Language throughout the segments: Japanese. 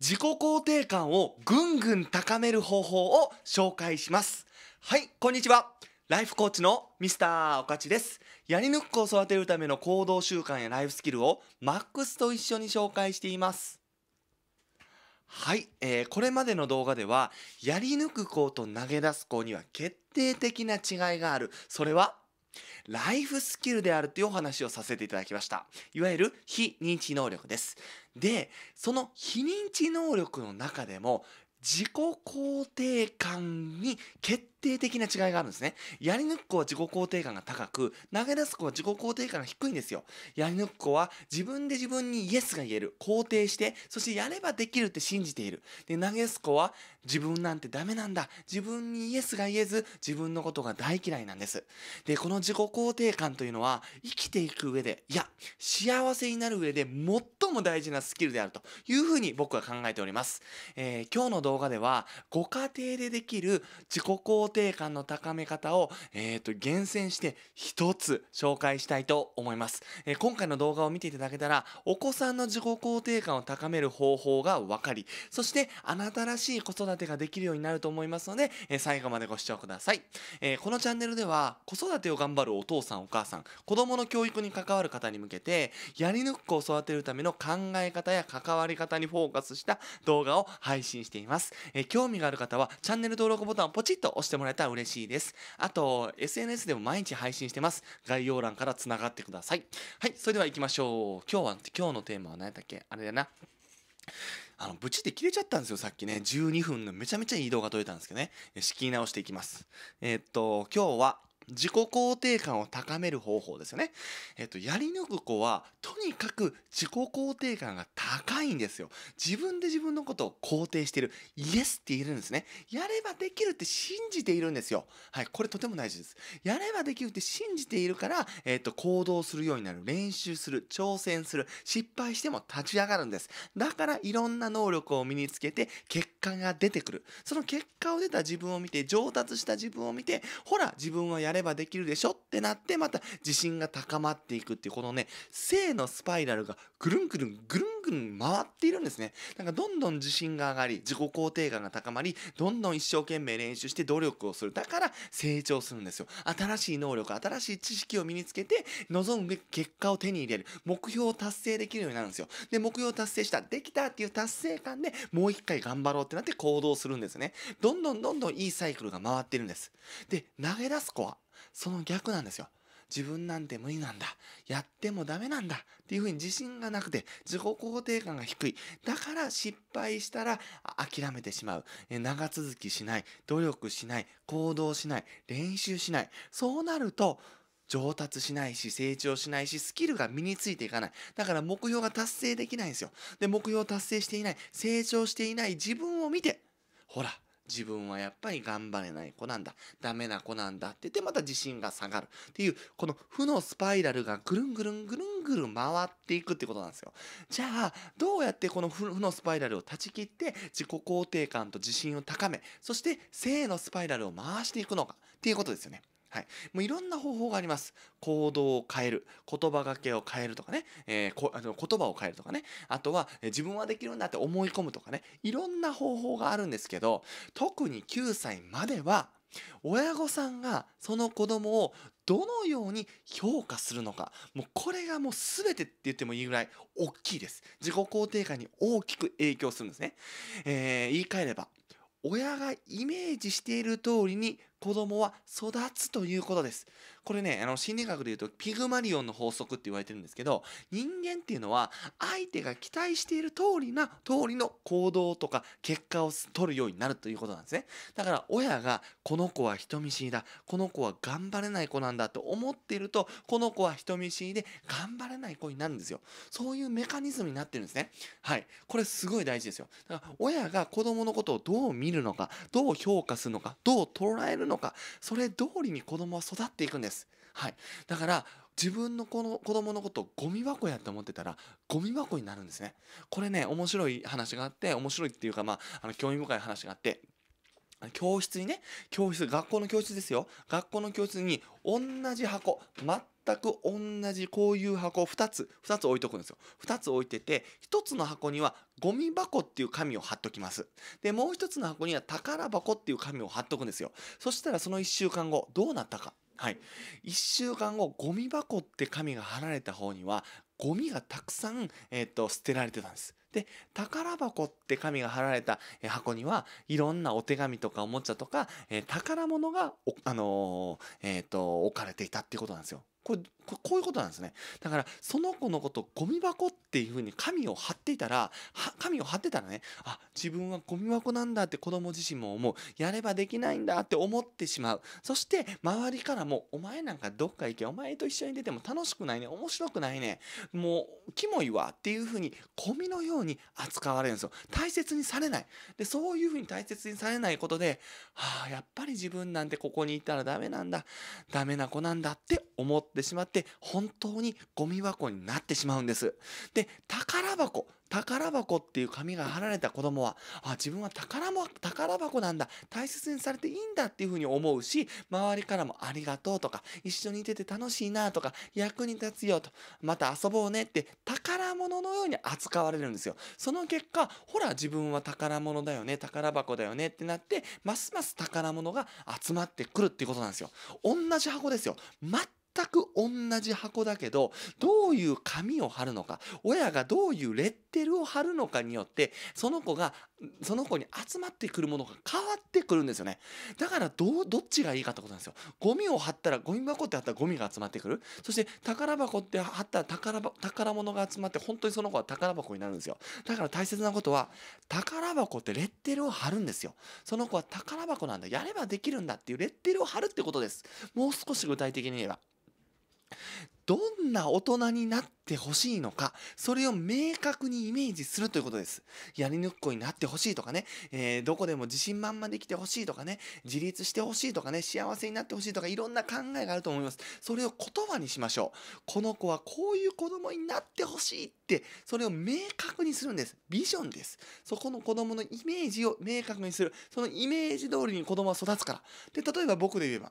自己肯定感をぐんぐん高める方法を紹介しますはいこんにちはライフコーチのミスターおかちですやり抜く子を育てるための行動習慣やライフスキルをマックスと一緒に紹介していますはい、えー、これまでの動画ではやり抜く子と投げ出す子には決定的な違いがあるそれはライフスキルであるというお話をさせていただきました。いわゆる非認知能力です。で、その非認知能力の中でも自己肯定感に決定的な違いがあるんですね。やり抜く子は自己肯定感が高く、投げ出す子は自己肯定感が低いんですよ。やり抜く子は自分で自分にイエスが言える。肯定して、そしてやればできるって信じている。で、投げ出す子は自分なんてダメなんだ。自分にイエスが言えず、自分のことが大嫌いなんです。で、この自己肯定感というのは、生きていく上で、いや、幸せになる上で最も大事なスキルであるというふうに僕は考えております。えー、今日の動画では、ご家庭でできる自己肯肯定感の高め方を、えーと、厳選して一つ紹介したいと思います、えー、今回の動画を見ていただけたらお子さんの自己肯定感を高める方法が分かりそしてあなたらしい子育てができるようになると思いますので、えー、最後までご視聴ください、えー、このチャンネルでは子育てを頑張るお父さんお母さん子供の教育に関わる方に向けてやり抜く子を育てるための考え方や関わり方にフォーカスした動画を配信しています、え興味がある方はチャンネル登録ボタンをポチッと押してもらえたら嬉しいです。あと、SNS でも毎日配信してます。概要欄からつながってください。はい、それでは行きましょう。今日は、今日のテーマは何やったっけあれだな。あの、ブチって切れちゃったんですよ、さっきね。12分のめちゃめちゃいい動画撮れたんですけどね。仕切り直していきます。えー、っと、今日は、自己肯定感を高める方法ですよね。えっと、やり抜く子は、とにかく自己肯定感が高いんですよ。自分で自分のことを肯定している。イエスって言えるんですね。やればできるって信じているんですよ。はい、これとても大事です。やればできるって信じているから、えっと、行動するようになる。練習する。挑戦する。失敗しても立ち上がるんです。だから、いろんな能力を身につけて、結果が出てくる。その結果を出た自分を見て、上達した自分を見て、ほら、自分はやれればできるでしょってなってまた自信が高まっていくっていうこのね性のスパイラルがぐるんぐるんぐるんぐるん回っているんですね。なんかどんどん自信が上がり、自己肯定感が高まり、どんどん一生懸命練習して努力をする。だから成長するんですよ。新しい能力、新しい知識を身につけて、望むべき結果を手に入れる。目標を達成できるようになるんですよ。で、目標を達成した、できたっていう達成感で、もう一回頑張ろうってなって行動するんですね。どんどんどんどんいいサイクルが回ってるんです。で、投げ出す子は、その逆なんですよ。自分なんて無理なんだやってもダメなんだっていうふうに自信がなくて自己肯定感が低いだから失敗したら諦めてしまう長続きしない努力しない行動しない練習しないそうなると上達しないし、成長しないし、スキルが身についていかない。だから目標が達成できないんですよ。で、目標を達成していない、成長していない自分を見て、ほら、自分はやっぱり頑張れない子なんだダメな子なんだって言ってまた自信が下がるっていうこの負のスパイラルがぐるんぐるんぐるんぐる回っていくってことなんですよじゃあどうやってこの負のスパイラルを断ち切って自己肯定感と自信を高めそして性のスパイラルを回していくのかっていうことですよねはい、もういろんな方法があります。行動を変える、言葉がけを変えるとかね、えー、こあの言葉を変えるとかね、あとは、え自分はできるんだって思い込むとかね、いろんな方法があるんですけど、特に9歳までは、親御さんがその子供をどのように評価するのかもうこれがもう全てって言ってもいいぐらい大きいです自己肯定感に大きく影響するんですね、えー、言い換えれば親がイメージしている通りに子供は育つということです。これね、あの、心理学で言うと、ピグマリオンの法則って言われてるんですけど、人間っていうのは、相手が期待している通りな、通りの行動とか、結果を取るようになるということなんですね。だから、親が、この子は人見知りだ、この子は頑張れない子なんだと思っていると、この子は人見知りで、頑張れない子になるんですよ。そういうメカニズムになってるんですね。はい。これ、すごい大事ですよ。だから、親が子供のことをどう見るのか、どう評価するのか、どう捉えるのか、のかそれ通りに子供は育っていくんです。はい、だから自分のこの子供のことをゴミ箱やって思ってたらゴミ箱になるんですね。これね面白い話があって面白いっていうかまああの興味深い話があって教室にね教室学校の教室ですよ学校の教室に同じ箱く同じこういう箱を2つ2つ置いとくんですよ2つ置いてて1つの箱にはゴミ箱っていう紙を貼っときますでもう1つの箱には宝箱っていう紙を貼っとくんですよそしたらその1週間後どうなったかはい、1週間後ゴミ箱って紙が貼られた方にはゴミがたくさん、えーと、捨てられてたんです。で宝箱って紙が貼られた箱にはいろんなお手紙とかおもちゃとか、えー、宝物があのー、えーと、と置かれていたっていうことなんですよ。これこういうことなんですねだからその子のことゴミ箱っていうふうに紙を貼っていたら紙を貼ってたらねあ自分はゴミ箱なんだって子供自身も思うやればできないんだって思ってしまうそして周りからも「お前なんかどっか行けお前と一緒に出ても楽しくないね面白くないねもうキモいわ」っていうふうにゴミのように扱われるんですよ大切にされないでそういうふうに大切にされないことで「はあやっぱり自分なんてここにいたらダメなんだダメな子なんだ」って思ってしまって本当にゴミ箱になってしまうんです。で宝箱宝箱っていう紙が貼られた子供はあ自分は宝宝箱なんだ大切にされていいんだっていうふうに思うし周りからもありがとうとか一緒にいてて楽しいなとか役に立つよとまた遊ぼうねって宝物のように扱われるんですよその結果ほら自分は宝物だよね宝箱だよねってなってますます宝物が集まってくるっていうことなんですよ同じ箱ですよく同じ箱だけどどういう紙を貼るのか親がどういうレッテルを貼るのかによってその子がその子に集まってくるものが変わってくるんですよねだからどどっちがいいかってことなんですよゴミを貼ったらゴミ箱って貼ったらゴミが集まってくるそして宝箱って貼ったら宝宝物が集まって本当にその子は宝箱になるんですよだから大切なことは宝箱ってレッテルを貼るんですよその子は宝箱なんだやればできるんだっていうレッテルを貼るってことですもう少し具体的に言えばどんな大人になっってほしいのか、それを明確にイメージするということです。やり抜くっこになってほしいとかね、えー、どこでも自信満々できてほしいとかね、自立してほしいとかね、幸せになってほしいとか、いろんな考えがあると思います。それを言葉にしましょう。この子はこういう子供になってほしいって、それを明確にするんです。ビジョンです。そこの子供のイメージを明確にする。そのイメージ通りに子供は育つから。で、例えば僕で言えば、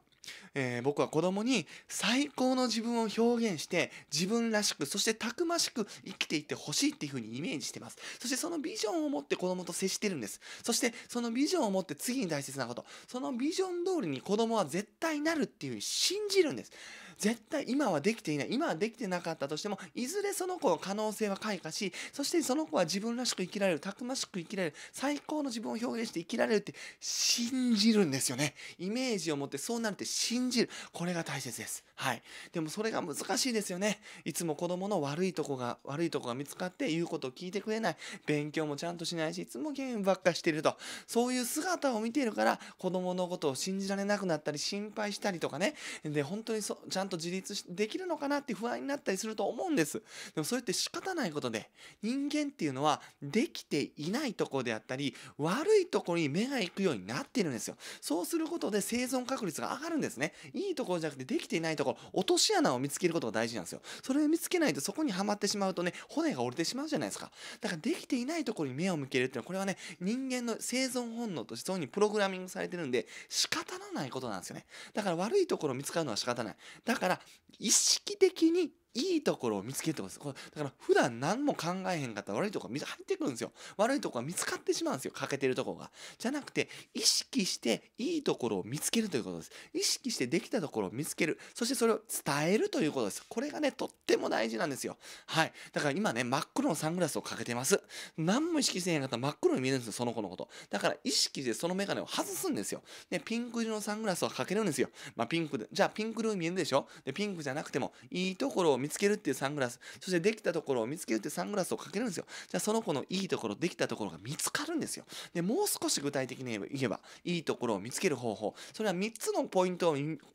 えー、僕は子供に最高の自分を表現して、自分らしく、そしてしてたくましく生きていってほしいっていうふうにイメージしてますそしてそのビジョンを持って子供と接してるんですそしてそのビジョンを持って次に大切なことそのビジョン通りに子供は絶対なるっていうに信じるんです絶対今はできていない今はできてなかったとしてもいずれその子の可能性は開花しそしてその子は自分らしく生きられるたくましく生きられる最高の自分を表現して生きられるって信じるんですよねイメージを持ってそうなるって信じるこれが大切ですはいでもそれが難しいですよねいつも子供の悪いとこが悪いとこが見つかって言うことを聞いてくれない勉強もちゃんとしないしいつもゲームばっかしてるとそういう姿を見ているから子供のことを信じられなくなったり心配したりとかねで本当にそちゃんんと自立できるのかなって不安になったりすると思うんです。でもそれって仕方ないことで、人間っていうのはできていないところであったり、悪いところに目が行くようになっているんですよ。そうすることで生存確率が上がるんですね。いいところじゃなくてできていないところ、落とし穴を見つけることが大事なんですよ。それを見つけないとそこにはまってしまうとね、骨が折れてしまうじゃないですか。だからできていないところに目を向けるっていうのは、これはね、人間の生存本能としてそうにプログラミングされてるんで、仕方のないことなんですよね。だから悪いところを見つかるのは仕方ない。だだから意識的にいいところを見つけるってことです。これだから普段何も考えへんかったら悪いとこが入ってくるんですよ。悪いとこが見つかってしまうんですよ。欠けてるとこが。じゃなくて、意識していいところを見つけるということです。意識してできたところを見つける。そしてそれを伝えるということです。これがね、とっても大事なんですよ。はい。だから今ね、真っ黒のサングラスをかけてます。何も意識せへんかったら真っ黒に見えるんですよ、その子のこと。だから意識してそのメガネを外すんですよ。で、ピンク色のサングラスをかけるんですよ。まあ、ピンクで、じゃあピンク色に見えるでしょで、ピンクじゃなくても、いいところを見見つけるっていうサングラスそしてできたところを見つけるっていうサングラスをかけるんですよじゃあその子のいいところできたところが見つかるんですよでもう少し具体的に言えばいいところを見つける方法それは3つのポイント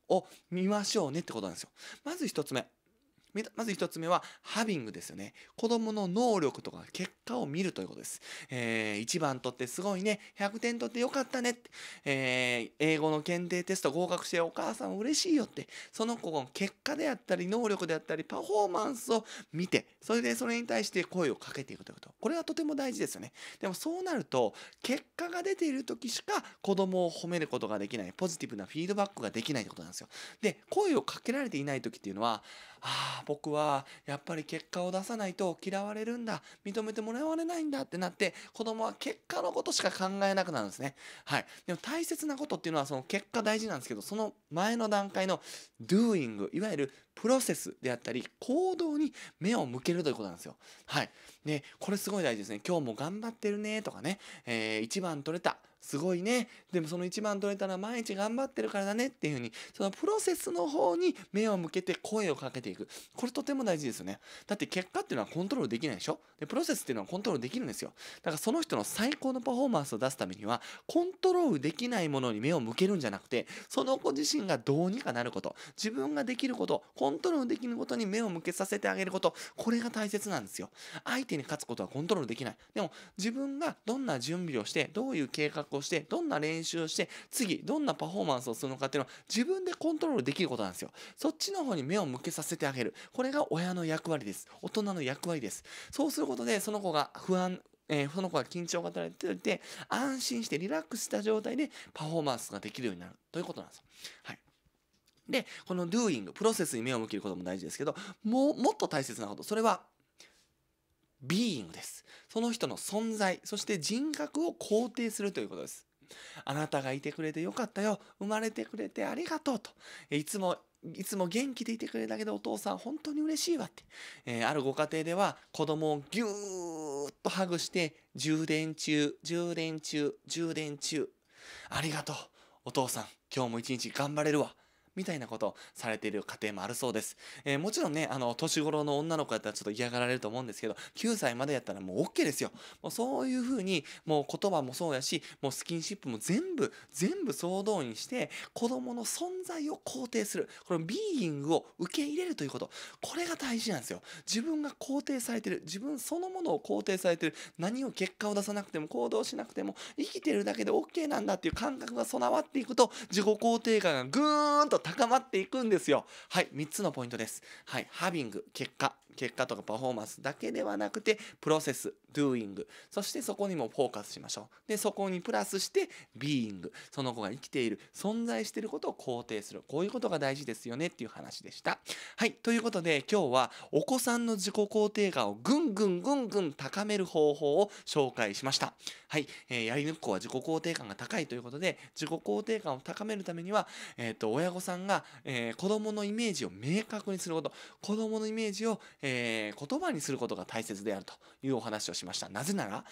を見ましょうねってことなんですよまず1つ目まず一つ目は、ハビングですよね。子供の能力とか結果を見るということです。えー、1番取ってすごいね。100点取ってよかったねえー、英語の検定テスト合格してお母さん嬉しいよって。その子の結果であったり、能力であったり、パフォーマンスを見て、それでそれに対して声をかけていくということ。これはとても大事ですよね。でもそうなると、結果が出ている時しか子供を褒めることができない、ポジティブなフィードバックができないということなんですよ。で、声をかけられていない時っていうのは、ああ僕はやっぱり結果を出さないと嫌われるんだ認めてもらわれないんだってなって子供は結果のことしか考えなくなるんですねはいでも大切なことっていうのはその結果大事なんですけどその前の段階の doing いわゆるプロセスであったり行動に目を向けるということなんですよはいでこれすごい大事ですね今日も頑張ってるねとかね、えー、1番取れたすごいね。でもその一番取れたのは毎日頑張ってるからだねっていうふうに、そのプロセスの方に目を向けて声をかけていく。これとても大事ですよね。だって結果っていうのはコントロールできないでしょで、プロセスっていうのはコントロールできるんですよ。だからその人の最高のパフォーマンスを出すためには、コントロールできないものに目を向けるんじゃなくて、その子自身がどうにかなること、自分ができること、コントロールできることに目を向けさせてあげること、これが大切なんですよ。相手に勝つことはコントロールできない。でも、自分がどんな準備をして、どういう計画をしてどんな練習をして次どんなパフォーマンスをするのかっていうのは自分でコントロールできることなんですよそっちの方に目を向けさせてあげるこれが親の役割です大人の役割ですそうすることでその子が不安えー、その子が緊張が働いていて安心してリラックスした状態でパフォーマンスができるようになるということなんですよ。はい、で、この doing、プロセスに目を向けることも大事ですけど、もう、もっと大切なこと、それはビーイングです。その人の存在、そして人格を肯定するということです。あなたがいてくれてよかったよ。生まれてくれてありがとうと。いつも、いつも元気でいてくれるだけでお父さん本当に嬉しいわって。えー、あるご家庭では子供をぎゅーっとハグして充電中、充電中、充電中。ありがとう。お父さん、今日も一日頑張れるわ。みたいなことをされている家庭もあるそうです。えー、もちろんね、あの、年頃の女の子やったらちょっと嫌がられると思うんですけど、9歳までやったらもう OK ですよ。もうそういうふうに、もう言葉もそうやし、もうスキンシップも全部、全部総動員して、子供の存在を肯定する。このビーイングを受け入れるということ。これが大事なんですよ。自分が肯定されてる。自分そのものを肯定されてる。何を結果を出さなくても、行動しなくても、生きてるだけで OK なんだっていう感覚が備わっていくと、自己肯定感がぐーんと高まっていくんですよはい3つのポイントですはいハビング結果結果とかパフォーマンスだけではなくてプロセスゥーイングそしてそこにもフォーカスしましょうでそこにプラスしてビーイングその子が生きている存在していることを肯定するこういうことが大事ですよねっていう話でしたはいということで今日はお子さんの自己肯定感をぐんぐんぐんぐん高める方法を紹介しましたはい、えー、やり抜く子は自己肯定感が高いということで自己肯定感を高めるためには、えーと、親御さんが、えー、子供のイメージを明確にすること子供のイメージを、えー、言葉にすることが大切であるというお話をしました。なぜなら、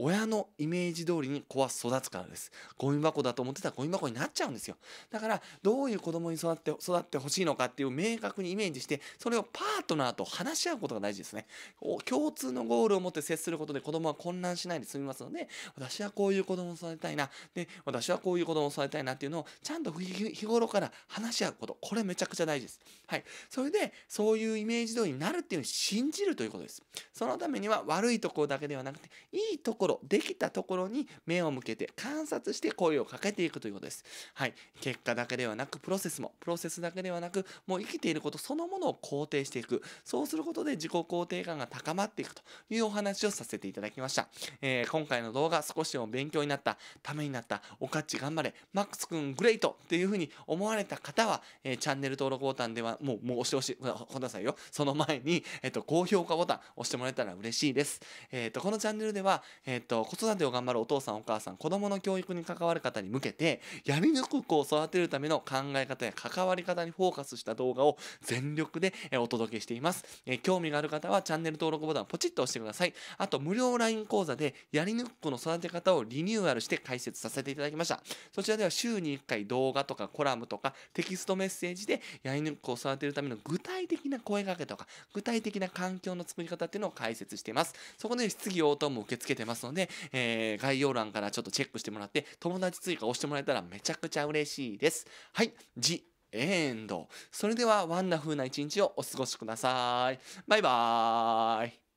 親のイメージ通りに子は育つからですゴミ箱だと思ってたらゴミ箱になっちゃうんですよだからどういう子供に育って育ってほしいのかっていう明確にイメージしてそれをパートナーと話し合うことが大事ですね共通のゴールを持って接することで子供は混乱しないで済みますので私はこういう子供を育てたいなで私はこういう子供を育てたいなっていうのをちゃんと日頃から話し合うことこれめちゃくちゃ大事ですはいそれでそういうイメージ通りになるっていうのを信じるということですそのためには悪いところだけではなくていいところろできたところに目を向けて観察して声をかけていくということです、はい、結果だけではなくプロセスもプロセスだけではなくもう生きていることそのものを肯定していくそうすることで自己肯定感が高まっていくというお話をさせていただきました、えー、今回の動画少しでも勉強になったためになったおかっち頑張れマックスくんグレイトっていうふうに思われた方は、えー、チャンネル登録ボタンではもうもう押し押ほしいくださいよその前に、えっ、ー、と、高評価ボタン押してもらえたら嬉しいです、えっ、ー、とこのチャンネルでは、えっ、ー、と、子育てを頑張るお父さんお母さん、子供の教育に関わる方に向けて、やり抜く子を育てるための考え方や関わり方にフォーカスした動画を全力でえお届けしています。えー、興味がある方はチャンネル登録ボタンをポチッと押してください。あと、無料 LINE 講座で、やり抜く子の育て方をリニューアルして解説させていただきました。そちらでは週に1回動画とかコラムとかテキストメッセージで、やり抜く子を育てるための具体的な声掛けとか、具体的な環境の作り方っていうのを解説しています。そこで質疑応答も受け付けてます。ますので、えー、概要欄からちょっとチェックしてもらって、友達追加押してもらえたらめちゃくちゃ嬉しいです。はい、ジエンド。それでは、ワンダフルな一日をお過ごしください。バイバーイ。